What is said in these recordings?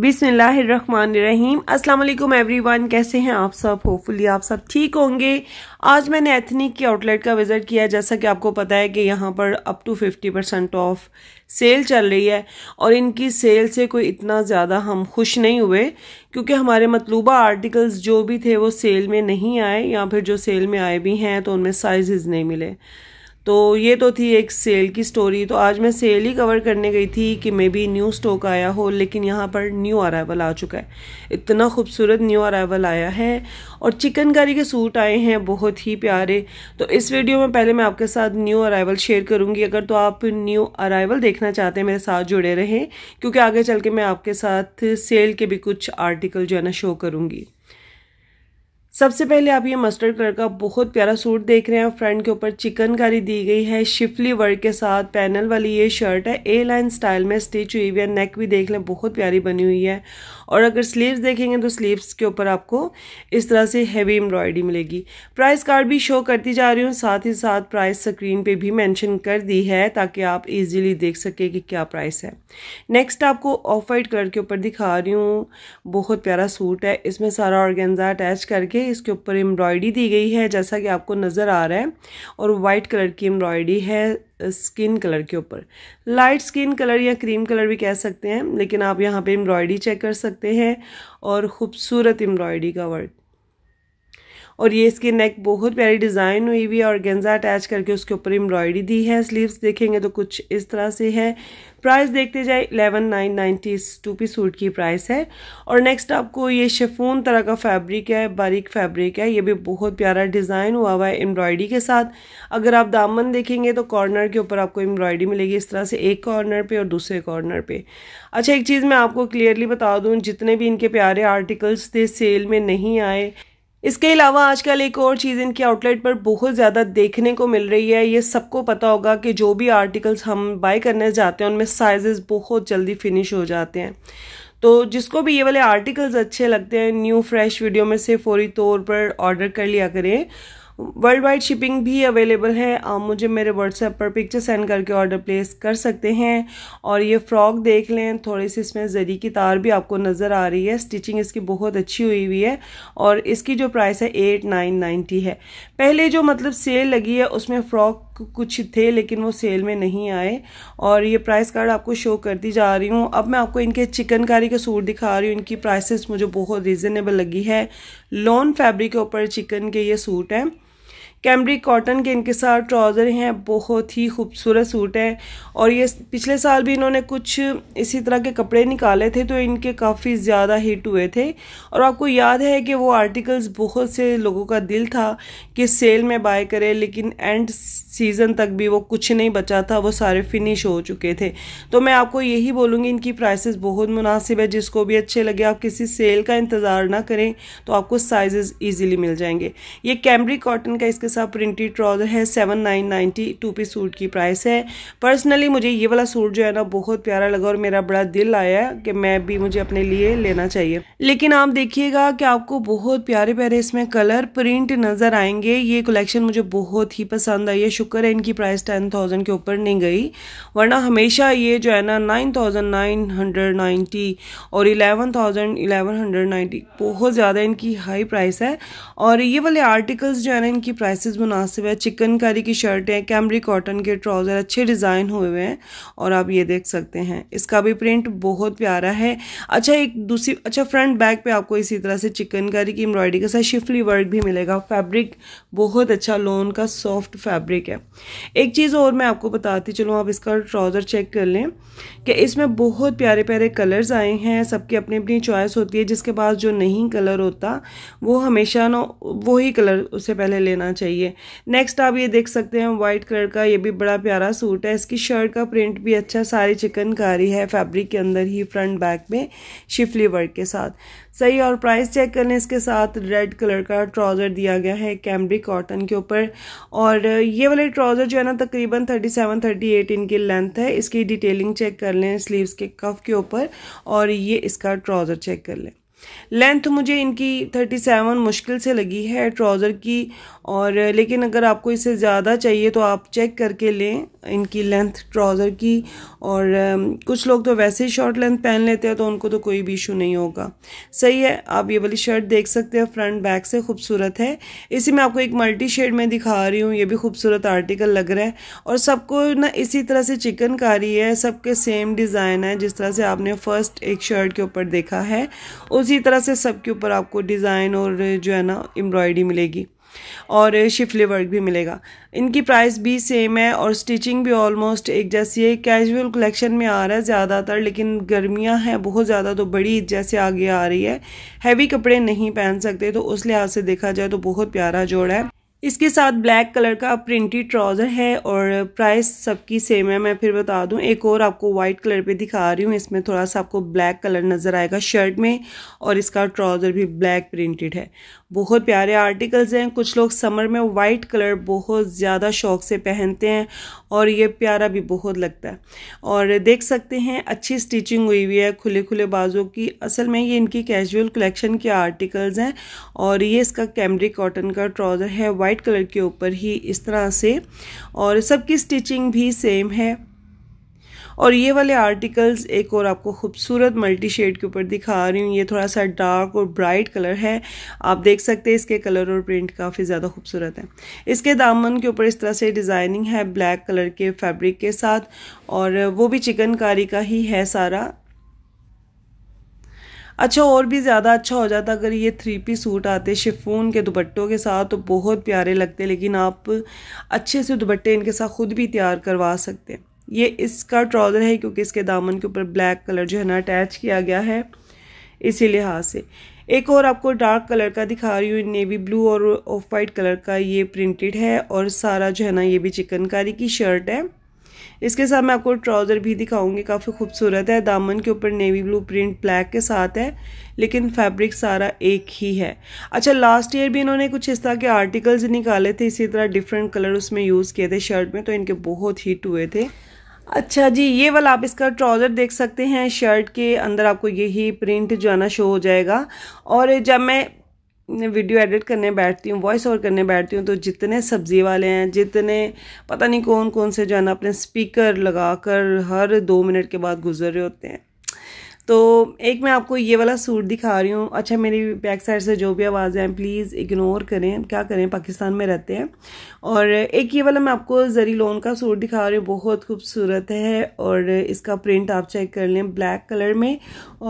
बिसमीम अस्सलाम एवरीवन कैसे हैं आप सब होपफुली आप सब ठीक होंगे आज मैंने एथनिक की आउटलेट का विज़िट किया जैसा कि आपको पता है कि यहाँ पर up to fifty percent off sale चल रही है और इनकी सेल से कोई इतना ज़्यादा हम खुश नहीं हुए क्योंकि हमारे मतलूबा आर्टिकल्स जो भी थे वो सेल में नहीं आए या फिर जो सेल में आए भी हैं तो उनमें साइज़ नहीं मिले तो ये तो थी एक सेल की स्टोरी तो आज मैं सेल ही कवर करने गई थी कि मे बी न्यू स्टॉक आया हो लेकिन यहाँ पर न्यू अराइवल आ चुका है इतना खूबसूरत न्यू अराइवल आया है और चिकनकारी के सूट आए हैं बहुत ही प्यारे तो इस वीडियो में पहले मैं आपके साथ न्यू अराइवल शेयर करूँगी अगर तो आप न्यू अराइवल देखना चाहते हैं मेरे साथ जुड़े रहें क्योंकि आगे चल के मैं आपके साथ सेल के भी कुछ आर्टिकल जो है ना शो करूँगी सबसे पहले आप ये मस्टर्ड कलर का बहुत प्यारा सूट देख रहे हैं फ्रंट के ऊपर चिकनकारी दी गई है शिफली वर्क के साथ पैनल वाली ये शर्ट है ए लाइन स्टाइल में स्टिच हुई हुई है नेक भी देख लें बहुत प्यारी बनी हुई है और अगर स्लीव्स देखेंगे तो स्लीव्स के ऊपर आपको इस तरह से हैवी एम्ब्रॉयडरी मिलेगी प्राइस कार्ड भी शो करती जा रही हूँ साथ ही साथ प्राइस स्क्रीन पर भी मैंशन कर दी है ताकि आप ईजिली देख सकें कि क्या प्राइस है नेक्स्ट आपको ऑफ वाइट कलर के ऊपर दिखा रही हूँ बहुत प्यारा सूट है इसमें सारा ऑर्गेंजा अटैच करके है इसके ऊपर एम्ब्रॉयडरी दी गई है जैसा कि आपको नज़र आ रहा है और वाइट कलर की एम्ब्रॉयडरी है स्किन कलर के ऊपर लाइट स्किन कलर या क्रीम कलर भी कह सकते हैं लेकिन आप यहाँ पे एम्ब्रॉयडरी चेक कर सकते हैं और ख़ूबसूरत एम्ब्रॉयडरी का वर्क और ये इसकी नेक बहुत प्यारी डिज़ाइन हुई हुई है और गेंजा अटैच करके उसके ऊपर एम्ब्रॉयडरी दी है स्लीव्स देखेंगे तो कुछ इस तरह से है प्राइस देखते जाए eleven nine ninety two P suit की प्राइस है और नेक्स्ट आपको ये शेफून तरह का फैब्रिक है बारीक फैब्रिक है ये भी बहुत प्यारा डिज़ाइन हुआ हुआ है एम्ब्रॉयडरी के साथ अगर आप दामन देखेंगे तो कॉर्नर के ऊपर आपको एम्ब्रॉयडरी मिलेगी इस तरह से एक कॉर्नर पे और दूसरे कॉर्नर पे अच्छा एक चीज़ मैं आपको क्लियरली बता दूँ जितने भी इनके प्यारे आर्टिकल्स थे सेल में नहीं आए इसके अलावा आजकल एक और चीज़ इनके आउटलेट पर बहुत ज़्यादा देखने को मिल रही है ये सबको पता होगा कि जो भी आर्टिकल्स हम बाय करने जाते हैं उनमें साइजेस बहुत जल्दी फिनिश हो जाते हैं तो जिसको भी ये वाले आर्टिकल्स अच्छे लगते हैं न्यू फ्रेश वीडियो में से फौरी तौर पर ऑर्डर कर लिया करें वर्ल्ड वाइड शिपिंग भी अवेलेबल है आप मुझे मेरे व्हाट्सएप पर पिक्चर सेंड करके ऑर्डर प्लेस कर सकते हैं और ये फ्रॉक देख लें थोड़ी सी इसमें जरी की तार भी आपको नज़र आ रही है स्टिचिंग इसकी बहुत अच्छी हुई हुई है और इसकी जो प्राइस है एट नाइन नाइन्टी है पहले जो मतलब सेल लगी है उसमें फ़्रॉक कुछ थे लेकिन वो सेल में नहीं आए और ये प्राइस कार्ड आपको शो करती जा रही हूँ अब मैं आपको इनके चिकनकारी के सूट दिखा रही हूँ इनकी प्राइसेस मुझे बहुत रीज़नेबल लगी है लॉन फैब्रिक के ऊपर चिकन के ये सूट हैं कैमरी कॉटन के इनके साथ ट्राउज़र हैं बहुत ही खूबसूरत सूट है और ये पिछले साल भी इन्होंने कुछ इसी तरह के कपड़े निकाले थे तो इनके काफ़ी ज़्यादा हिट हुए थे और आपको याद है कि वो आर्टिकल्स बहुत से लोगों का दिल था कि सेल में बाय करें लेकिन एंड सीज़न तक भी वो कुछ नहीं बचा था वो सारे फिनिश हो चुके थे तो मैं आपको यही बोलूँगी इनकी प्राइसेस बहुत मुनासिब है जिसको भी अच्छे लगे आप किसी सेल का इंतज़ार ना करें तो आपको साइजेस इजीली मिल जाएंगे ये कैमरी कॉटन का इसके साथ प्रिंटेड ट्राउज़र है seven nine ninety two P suit की प्राइस है पर्सनली मुझे ये वाला सूट जो है ना बहुत प्यारा लगा और मेरा बड़ा दिल आया कि मैं भी मुझे अपने लिए लेना चाहिए लेकिन आप देखिएगा कि आपको बहुत प्यारे प्यारे इसमें कलर प्रिंट नज़र आएंगे ये कलेक्शन मुझे बहुत ही पसंद आई है शुक्र है इनकी प्राइस टेन थाउजेंड के ऊपर नहीं गई वरना हमेशा ये जो है ना nine thousand nine hundred ninety और eleven thousand eleven hundred ninety बहुत ज़्यादा इनकी हाई प्राइस है और ये वाले आर्टिकल्स जो है ना इनकी प्राइसेस मुनासिब है चिकनकारी की शर्टें कैमरी कॉटन के ट्राउज़र अच्छे डिज़ाइन हुए हुए हैं और आप ये देख सकते हैं इसका भी प्रिंट बहुत प्यारा है अच्छा एक दूसरी अच्छा फ्रंट बैक पर आपको इसी तरह से चिकनकारी की एम्ब्रॉयडरी के साथ शिफली वर्क भी मिलेगा फैब्रिक बहुत अच्छा लोन का सॉफ्ट फैब्रिक है है एक चीज़ और मैं आपको बताती चलूँ आप इसका ट्राउज़र चेक कर लें कि इसमें बहुत प्यारे प्यारे कलर्स आए हैं सबकी अपनी अपनी चॉइस होती है जिसके पास जो नहीं कलर होता वो हमेशा ना वही कलर उससे पहले लेना चाहिए नेक्स्ट आप ये देख सकते हैं वाइट कलर का ये भी बड़ा प्यारा सूट है इसकी शर्ट का प्रिंट भी अच्छा सारी चिकनकारी है फैब्रिक के अंदर ही फ्रंट बैक में शिफली वर्क के साथ सही और प्राइस चेक करने इसके साथ रेड कलर का ट्राउज़र दिया गया है कैमरी कॉटन के ऊपर और ये वाले वाले ट्राउज़र जो है ना तकरीबन 37 38 इनकी लेंथ है इसकी डिटेलिंग चेक कर लें स्लीव्स के कफ के ऊपर और ये इसका ट्राउज़र चेक कर लें लेंथ मुझे इनकी 37 मुश्किल से लगी है ट्राउज़र की और लेकिन अगर आपको इसे ज़्यादा चाहिए तो आप चेक करके लें इनकी लेंथ ट्राउज़र की और कुछ लोग तो वैसे ही शॉर्ट लेंथ पहन लेते हैं तो उनको तो कोई भी इशू नहीं होगा सही है आप ये वाली शर्ट देख सकते हैं फ्रंट बैक से खूबसूरत है इसी में आपको एक मल्टी शेड में दिखा रही हूँ ये भी खूबसूरत आर्टिकल लग रहा है और सबको ना इसी तरह से चिकनकारी है सबके सेम डिज़ाइन है जिस तरह से आपने फ़र्स्ट एक शर्ट के ऊपर देखा है उसी इसी तरह से सबके ऊपर आपको डिज़ाइन और जो है ना एम्ब्रॉयडरी मिलेगी और शिफले वर्क भी मिलेगा इनकी प्राइस भी सेम है और स्टिचिंग भी ऑलमोस्ट एक जैसी है कैजुअल कलेक्शन में आ रहा है ज़्यादातर लेकिन गर्मियां हैं बहुत ज़्यादा तो बड़ी जैसे आगे आ रही है हैवी कपड़े नहीं पहन सकते तो उस लिहाज से देखा जाए तो बहुत प्यारा जोड़ा है इसके साथ ब्लैक कलर का प्रिंटेड ट्राउज़र है और प्राइस सबकी सेम है मैं फिर बता दूं एक और आपको वाइट कलर पे दिखा रही हूँ इसमें थोड़ा सा आपको ब्लैक कलर नज़र आएगा शर्ट में और इसका ट्राउज़र भी ब्लैक प्रिंटेड है बहुत प्यारे आर्टिकल्स हैं कुछ लोग समर में वाइट कलर बहुत ज़्यादा शौक से पहनते हैं और ये प्यारा भी बहुत लगता है और देख सकते हैं अच्छी स्टिचिंग हुई हुई है खुले खुले बाजों की असल में ये इनकी कैजुअल कलेक्शन के आर्टिकल्स हैं और ये इसका कैमरी कॉटन का ट्राउज़र है वाइट कलर के ऊपर ही इस तरह से और सबकी स्टिचिंग भी सेम है और ये वाले आर्टिकल्स एक और आपको खूबसूरत मल्टी शेड के ऊपर दिखा रही हूँ ये थोड़ा सा डार्क और ब्राइट कलर है आप देख सकते हैं इसके कलर और प्रिंट काफ़ी ज़्यादा खूबसूरत है इसके दामन के ऊपर इस तरह से डिज़ाइनिंग है ब्लैक कलर के फैब्रिक के साथ और वो भी चिकनकारी का ही है सारा अच्छा और भी ज़्यादा अच्छा हो जाता अगर ये थ्री पी सूट आते शिफोन के दुपट्टों के साथ तो बहुत प्यारे लगते लेकिन आप अच्छे से दुपट्टे इनके साथ ख़ुद भी तैयार करवा सकते हैं ये इसका ट्राउज़र है क्योंकि इसके दामन के ऊपर ब्लैक कलर जो है ना अटैच किया गया है इसी लिहाज से एक और आपको डार्क कलर का दिखा रही हूँ नेवी ब्लू और ऑफ वाइट कलर का ये प्रिंटेड है और सारा जो है ना ये भी चिकनकारी की शर्ट है इसके साथ मैं आपको ट्राउज़र भी दिखाऊंगी काफ़ी खूबसूरत है दामन के ऊपर नेवी ब्लू प्रिंट ब्लैक के साथ है लेकिन फैब्रिक सारा एक ही है अच्छा लास्ट ईयर भी इन्होंने कुछ इस तरह के आर्टिकल्स निकाले थे इसी तरह डिफरेंट कलर उसमें यूज़ किए थे शर्ट में तो इनके बहुत हीट हुए थे अच्छा जी ये वाला आप इसका ट्राउज़र देख सकते हैं शर्ट के अंदर आपको यही प्रिंट जो है ना शो हो जाएगा और जब मैं वीडियो एडिट करने बैठती हूँ वॉइस ओवर करने बैठती हूँ तो जितने सब्ज़ी वाले हैं जितने पता नहीं कौन कौन से जो है ना अपने स्पीकर लगा कर हर दो मिनट के बाद गुजर रहे होते हैं तो एक मैं आपको ये वाला सूट दिखा रही हूँ अच्छा मेरी बैक साइड से जो भी आवाज़ आए प्लीज़ इग्नोर करें क्या करें पाकिस्तान में रहते हैं और एक ये वाला मैं आपको जरी लोन का सूट दिखा रही हूँ बहुत खूबसूरत है और इसका प्रिंट आप चेक कर लें ब्लैक कलर में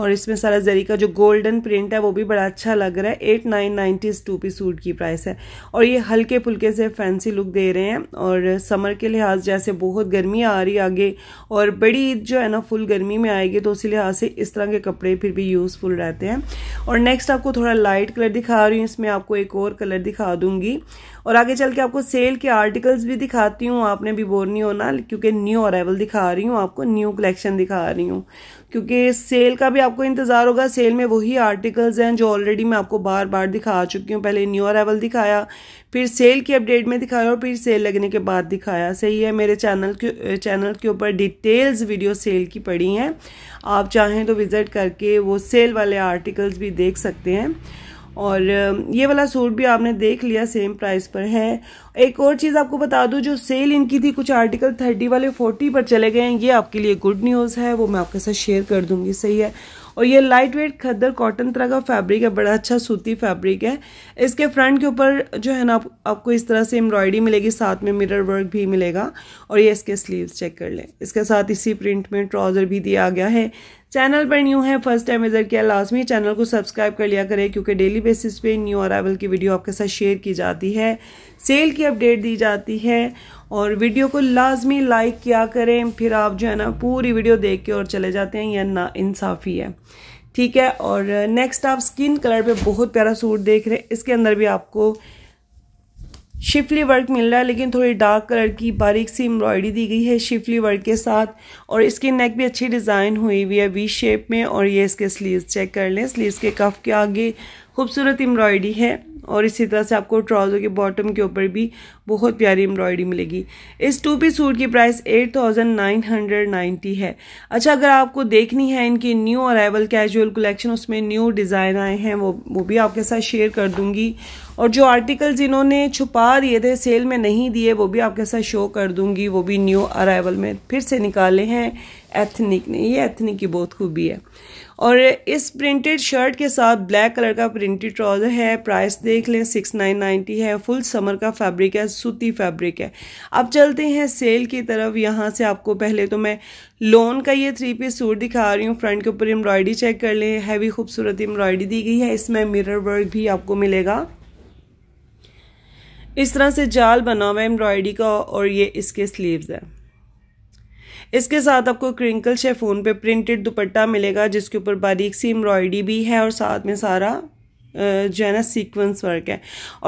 और इसमें सारा जरी का जो गोल्डन प्रिंट है वो भी बड़ा अच्छा लग रहा है eight nine nineties two P suit की प्राइस है और ये हल्के फुल्के से फैंसी लुक दे रहे हैं और समर के लिहाज जैसे बहुत गर्मी आ रही आगे और बड़ी जो है ना फुल गर्मी में आएगी तो उसी लिहाज से इस तरह के कपड़े फिर भी यूज़फुल रहते हैं और नेक्स्ट आपको थोड़ा लाइट कलर दिखा रही हूँ इसमें आपको एक और कलर दिखा दूंगी और आगे चल के आपको सेल के आर्टिकल्स भी दिखाती हूँ आपने भी बोर नहीं होना क्योंकि न्यू अरावल दिखा रही हूँ आपको न्यू कलेक्शन दिखा रही हूँ क्योंकि सेल का भी आपको इंतज़ार होगा सेल में वही आर्टिकल्स हैं जो ऑलरेडी मैं आपको बार बार दिखा चुकी हूँ पहले न्यू अरावल दिखाया फिर सेल की अपडेट में दिखाया और फिर सेल लगने के बाद दिखाया सही है मेरे चैनल के चैनल के ऊपर डिटेल्स वीडियो सेल की पड़ी हैं आप चाहें तो विज़िट करके वो सेल वाले आर्टिकल्स भी देख सकते हैं और ये वाला सूट भी आपने देख लिया सेम प्राइस पर है एक और चीज़ आपको बता दूं जो सेल इनकी थी कुछ आर्टिकल थर्टी वाले फोर्टी पर चले गए हैं ये आपके लिए गुड न्यूज़ है वो मैं आपके साथ शेयर कर दूंगी सही है और ये लाइट वेट खद्दर कॉटन तरह का फैब्रिक है बड़ा अच्छा सूती फैब्रिक है इसके फ्रंट के ऊपर जो है ना आप, आपको इस तरह से एम्ब्रॉयडरी मिलेगी साथ में मिरर वर्क भी मिलेगा और ये इसके स्लीव्स चेक कर लें इसके साथ इसी प्रिंट में ट्राउज़र भी दिया गया है चैनल पर न्यू है फर्स्ट टाइम विजिट किया लाजमी चैनल को सब्सक्राइब कर लिया करें क्योंकि डेली बेसिस पे न्यू अरावल की वीडियो आपके साथ शेयर की जाती है सेल की अपडेट दी जाती है और वीडियो को लाजमी लाइक किया करें फिर आप जो है ना पूरी वीडियो देख के और चले जाते हैं यह ना इंसाफ़ी है ठीक है और नेक्स्ट आप स्किन कलर पर बहुत प्यारा सूट देख रहे हैं इसके अंदर भी आपको शिफली वर्क मिल रहा है लेकिन थोड़ी डार्क कलर की बारीक सी एम्ब्रॉयडरी दी गई है शिफली वर्क के साथ और इसकी नेक भी अच्छी डिज़ाइन हुई हुई है वी शेप में और ये इसके स्लीव्स चेक कर लें स्लीव्स के कफ के आगे खूबसूरत एम्ब्रॉयडरी है और इसी तरह से आपको ट्राउज़र के बॉटम के ऊपर भी बहुत प्यारी एम्ब्रॉयडरी मिलेगी इस टू पी सूट की price eight thousand nine hundred ninety है अच्छा अगर आपको देखनी है इनकी न्यू अराइवल कैजुअल कलेक्शन उसमें न्यू डिज़ाइन आए हैं वो वो भी आपके साथ शेयर कर दूँगी और जो आर्टिकल्स इन्होंने छुपा दिए थे सेल में नहीं दिए वो भी आपके साथ शो कर दूँगी वो भी न्यू अराइवल में फिर से निकाले हैं एथनिक ने ये एथनिक की बहुत खूबी है और इस प्रिंटेड शर्ट के साथ ब्लैक कलर का प्रिंटेड ट्राउज़र है प्राइस देख लें सिक्स नाइन नाइन्टी है फुल समर का फैब्रिक है सूती फैब्रिक है अब चलते हैं सेल की तरफ यहाँ से आपको पहले तो मैं लोन का ये थ्री पीस सूट दिखा रही हूँ फ्रंट के ऊपर एम्ब्रॉयडरी चेक कर लें हैवी खूबसूरत एम्ब्रॉयडरी दी गई है इसमें मिरर वर्क भी आपको मिलेगा इस तरह से जाल बना हुआ है एम्ब्रॉयडरी का और ये इसके स्लीव्स है इसके साथ आपको क्रिंकल शेफोन पे प्रिंटेड दुपट्टा मिलेगा जिसके ऊपर बारीक सी एम्ब्रॉयडरी भी है और साथ में सारा जो है ना सीक्वेंस वर्क है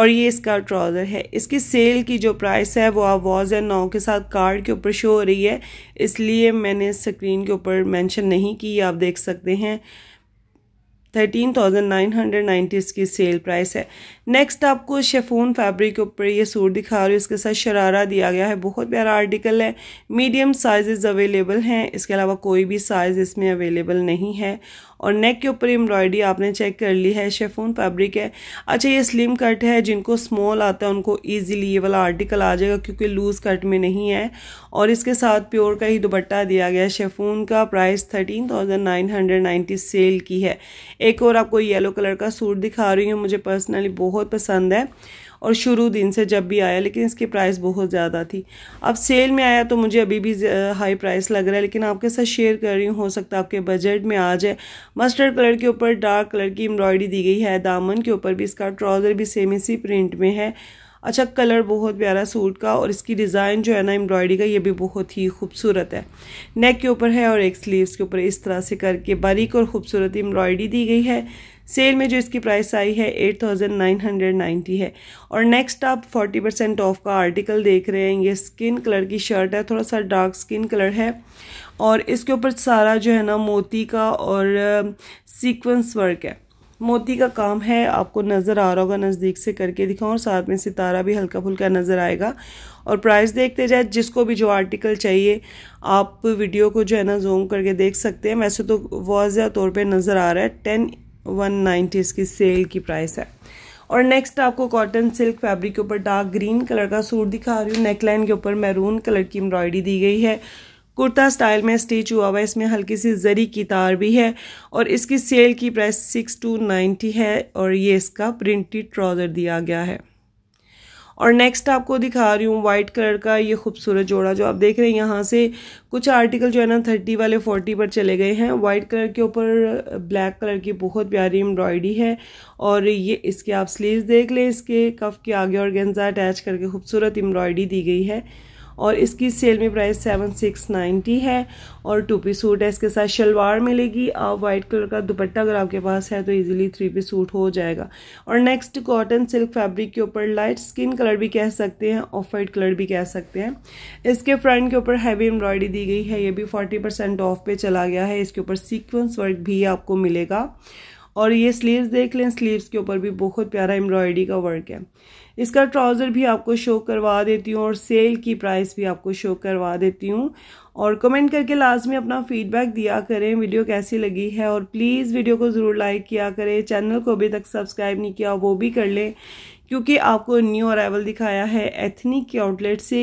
और ये इसका ट्राउज़र है इसकी सेल की जो प्राइस है वो आप वॉज एंड नाव के साथ कार्ड के ऊपर शो हो रही है इसलिए मैंने स्क्रीन के ऊपर मेंशन नहीं की आप देख सकते हैं thirteen thousand nine hundred ninety इसकी सेल प्राइस है नेक्स्ट आपको शेफोन फैब्रिक के ऊपर ये सूट दिखा रही हूँ इसके साथ शरारा दिया गया है बहुत प्यारा आर्टिकल है मीडियम साइजेस अवेलेबल हैं इसके अलावा कोई भी साइज़ इसमें अवेलेबल नहीं है और नेक के ऊपर एम्ब्रॉयडरी आपने चेक कर ली है शेफोन फैब्रिक है अच्छा ये स्लिम कट है जिनको स्मॉल आता है उनको ईजिली ये वाला आर्टिकल आ जाएगा क्योंकि लूज़ कट में नहीं है और इसके साथ प्योर का ही दुपट्टा दिया गया है शेफोन का price thirteen thousand nine hundred ninety sale की है एक और आपको येलो कलर का सूट दिखा रही हूँ मुझे पर्सनली बहुत पसंद है और शुरू दिन से जब भी आया लेकिन इसकी प्राइस बहुत ज़्यादा थी अब सेल में आया तो मुझे अभी भी हाई प्राइस लग रहा है लेकिन आपके साथ शेयर कर रही हूँ हो सकता है आपके बजट में आ जाए मस्टर्ड कलर के ऊपर डार्क कलर की एम्ब्रॉयडरी दी गई है दामन के ऊपर भी इसका ट्राउज़र भी सेम इसी प्रिंट में है अच्छा कलर बहुत प्यारा सूट का और इसकी डिज़ाइन जो है ना एम्ब्रॉयडरी का ये भी बहुत ही खूबसूरत है नेक के ऊपर है और एक स्लीव्स के ऊपर इस तरह से करके बारीक और खूबसूरत एम्ब्रॉयडरी दी गई है सेल में जो इसकी प्राइस आई है 8,990 है और नेक्स्ट आप 40 परसेंट ऑफ का आर्टिकल देख रहे हैं ये स्किन कलर की शर्ट है थोड़ा सा डार्क स्किन कलर है और इसके ऊपर सारा जो है ना मोती का और सीक्वेंस वर्क है मोती का काम है आपको नज़र आ रहा होगा नज़दीक से करके दिखाऊँ और साथ में सितारा भी हल्का फुल्का नज़र आएगा और प्राइस देखते जाए जिसको भी जो आर्टिकल चाहिए आप वीडियो को जो है ना जूम करके देख सकते हैं वैसे तो वाजिया तौर पे नज़र आ रहा है टेन वन नाइन्टी इसकी सेल की प्राइस है और नेक्स्ट आपको कॉटन सिल्क फैब्रिक के ऊपर डार्क ग्रीन कलर का सूट दिखा रही हूँ नेकलाइन के ऊपर मैरून कलर की एम्ब्रॉयडरी दी गई है कुर्ता स्टाइल में स्टिच हुआ हुआ है इसमें हल्की सी जरी की तार भी है और इसकी सेल की प्राइस सिक्स टू नाइन्टी है और ये इसका प्रिंटेड ट्राउज़र दिया गया है और नेक्स्ट आपको दिखा रही हूँ वाइट कलर का ये खूबसूरत जोड़ा जो आप देख रहे हैं यहाँ से कुछ आर्टिकल जो है ना थर्टी वाले फोर्टी पर चले गए हैं वाइट कलर के ऊपर ब्लैक कलर की बहुत प्यारी एम्ब्रॉयडरी है और ये इसके आप स्लीव्स देख लें इसके कफ के आगे और गेंजा अटैच करके खूबसूरत एम्ब्रॉयडरी दी गई है और इसकी सेल में प्राइस सेवन सिक्स नाइन्टी है और टू पी सूट है इसके साथ शलवार मिलेगी और वाइट कलर का दुपट्टा अगर आपके पास है तो इजीली थ्री पी सूट हो जाएगा और नेक्स्ट कॉटन सिल्क फैब्रिक के ऊपर लाइट स्किन कलर भी कह सकते हैं ऑफ वाइट कलर भी कह सकते हैं इसके फ्रंट के ऊपर हैवी एम्ब्रॉयडरी दी गई है ये भी फोर्टी परसेंट ऑफ पे चला गया है इसके ऊपर सिक्वेंस वर्क भी आपको मिलेगा और ये स्लीव्स देख लें स्लीव्स के ऊपर भी बहुत प्यारा एम्ब्रॉयडरी का वर्क है इसका ट्राउज़र भी आपको शो करवा देती हूँ और सेल की प्राइस भी आपको शो करवा देती हूँ और कमेंट करके लास्ट में अपना फीडबैक दिया करें वीडियो कैसी लगी है और प्लीज़ वीडियो को ज़रूर लाइक किया करें चैनल को अभी तक सब्सक्राइब नहीं किया वो भी कर लें क्योंकि आपको न्यू अरावल दिखाया है एथनी के आउटलेट से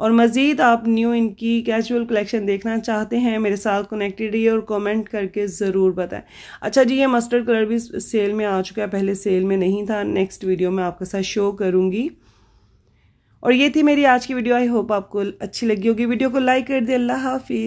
और मज़ीद आप न्यू इनकी कैजुअल कलेक्शन देखना चाहते हैं मेरे साथ कनेक्टेड रहिए और कमेंट करके ज़रूर बताएं अच्छा जी ये मस्टर्ड कलर भी सेल में आ चुका है पहले सेल में नहीं था नेक्स्ट वीडियो में आपके साथ शो करूँगी और ये थी मेरी आज की वीडियो आई होप आपको अच्छी लगी होगी वीडियो को लाइक कर दे अल्लाह हाफिज़